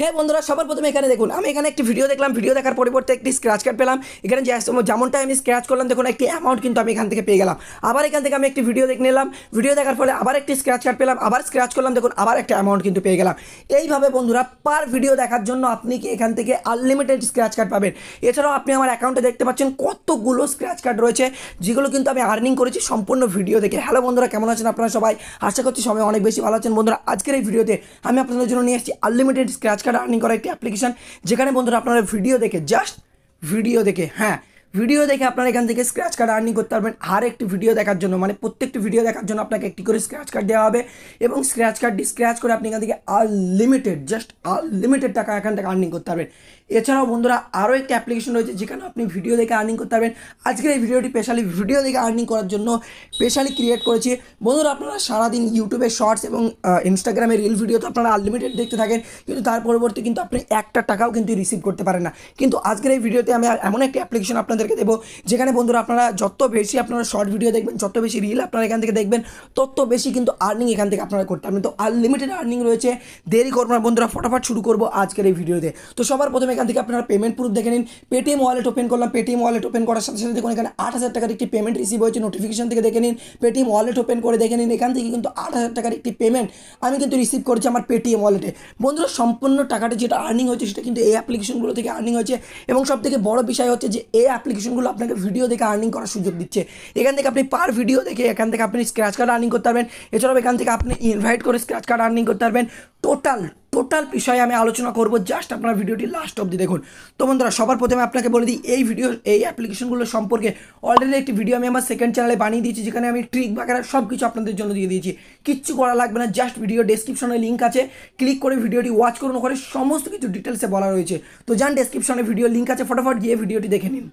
হ্যাঁ বন্ধুরা সবার প্রথমে এখানে দেখুন আমি এখানে একটি ভিডিও দেখলাম ভিডিও দেখার পরিবর্তে একটি স্ক্র্যাচ কার্ড পেলাম এখানে যে যেমনটা আমি স্ক্র্যাচ করলাম দেখুন একটি অ্যামাউন্ট কিন্তু আমি এখান থেকে পেয়ে গেলাম আবার এখান থেকে আমি একটি ভিডিও দেখে নিলাম ভিডিও দেখার ফলে আবার একটি স্ক্র্যাচ কার্ড পেলাম আবার স্ক্র্যাচ করলাম দেখুন আবার একটা অ্যামাউন্ট কিন্তু পেয়ে গেলাম এইভাবে বন্ধুরা পার ভিডিও দেখার জন্য আপনি কি এখান থেকে আনলিমিটেড স্ক্র্যাচ কার্ড পাবেন এছাড়াও আপনি আমার অ্যাকাউন্টে দেখতে পাচ্ছেন কতগুলো স্ক্র্যাচ কার্ড রয়েছে যেগুলো কিন্তু আমি আর্নিং করেছি সম্পূর্ণ ভিডিও দেখে হ্যালো বন্ধুরা কেমন আছেন আপনারা সবাই আশা করছি সবাই অনেক বেশি ভালো আছেন বন্ধুরা আজকের এই ভিডিওতে আমি আপনাদের জন্য নিয়ে এসেছি আনলিমিটেড স্ক্র্যাচ করা নি করে এই অ্যাপ্লিকেশন যেখানে বন্ধুরা আপনার ভিডিও দেখে জাস্ট ভিডিও দেখে হ্যাঁ ভিডিও দেখে আপনারা এখান থেকে স্ক্র্যাচ কার্ড আর্নিং করতে পারবেন আর একটি ভিডিও দেখার জন্য মানে প্রত্যেকটি ভিডিও দেখার জন্য আপনাকে একটি করে স্ক্র্যাচ কার্ড দেওয়া হবে এবং স্ক্র্যাচ কার্ডটি স্ক্র্যাচ করে আপনি এখান থেকে আনলিমিটেড জাস্ট আনলিমিটেড টাকা এখান থেকে আর্নিং করতে পারবেন এছাড়াও বন্ধুরা আরও একটি অ্যাপ্লিকেশন রয়েছে যেখানে আপনি ভিডিও দেখে আর্নিং করতে পারবেন আজকের এই ভিডিওটি স্পেশালি ভিডিও দেখে আর্নিং করার জন্য স্পেশালি ক্রিয়েট করেছি বন্ধুরা আপনারা সারাদিন ইউটিউবে শর্টস এবং ইনস্টাগ্রামে রিল ভিডিও তো আপনারা আনলিমিটেড দেখতে থাকেন কিন্তু তার পরবর্তী কিন্তু আপনি একটা টাকাও কিন্তু রিসিভ করতে পারেন না কিন্তু আজকের এই ভিডিওতে আমি এমন একটি অ্যাপ্লিকেশন আপনার আপনাদেরকে দেবো যেখানে বন্ধুরা আপনারা যত বেশি আপনারা শর্ট ভিডিও দেখবেন যত বেশি রিল আপনারা এখান থেকে দেখবেন তত বেশি কিন্তু আর্নিং এখান থেকে আপনারা করতে পারবেন তো আনলিমিটেড আর্নিং রয়েছে দেরি করবো না বন্ধুরা ফটাফট শুরু করবো আজকের এই ভিডিওতে তো সবার প্রথমে এখান থেকে আপনারা পেমেন্ট প্রুফ দেখে নিন পেটিএম ওয়ালেট ওপেন করলাম পেটিএম ওয়ালেট ওপেন করার সাথে সাথে দেখুন এখানে আট হাজার টাকার একটি পেমেন্ট রিসিভ হয়েছে নোটিফিকেশন থেকে দেখে নিন পেটিএম ওয়ালেট ওপেন করে দেখে নিন এখান থেকে কিন্তু আট হাজার টাকার একটি পেমেন্ট আমি কিন্তু রিসিভ করেছি আমার পেটিএম ওয়ালেটে বন্ধুরা সম্পূর্ণ টাকাটা যেটা আর্নিং হয়েছে সেটা কিন্তু এই অ্যাপ্লিকেশনগুলো থেকে আর্নিং হয়েছে এবং সব থেকে বড় বিষয় হচ্ছে যে এই অ্যাপ্লিকেশনগুলো আপনাকে ভিডিও দেখে আর্নিং করার সুযোগ দিচ্ছে এখান থেকে আপনি পার ভিডিও দেখে এখান থেকে আপনি স্ক্র্যাচ কার্ড আর্নিং করতে পারবেন এছাড়াও এখান থেকে আপনি ইনভাইট করে স্ক্র্যাচ কার্ড আর্নিং করতে পারবেন টোটাল টোটাল বিষয়ে আমি আলোচনা করব জাস্ট আপনার ভিডিওটি লাস্ট অবধি দেখুন তো বন্ধুরা সবার প্রথমে আপনাকে বলে দিই এই ভিডিও এই অ্যাপ্লিকেশনগুলো সম্পর্কে অলরেডি একটি ভিডিও আমি আমার সেকেন্ড চ্যানেলে বানিয়ে দিয়েছি যেখানে আমি ট্রিক বাগেরা সব কিছু আপনাদের জন্য দিয়ে দিয়েছি কিচ্ছু করা লাগবে না জাস্ট ভিডিও ডেসক্রিপশনে লিঙ্ক আছে ক্লিক করে ভিডিওটি ওয়াচ করুন ওখানে সমস্ত কিছু ডিটেলসে বলা রয়েছে তো যান ডেসক্রিপশনে ভিডিও লিঙ্ক আছে ফটাফট গিয়ে ভিডিওটি দেখে নিন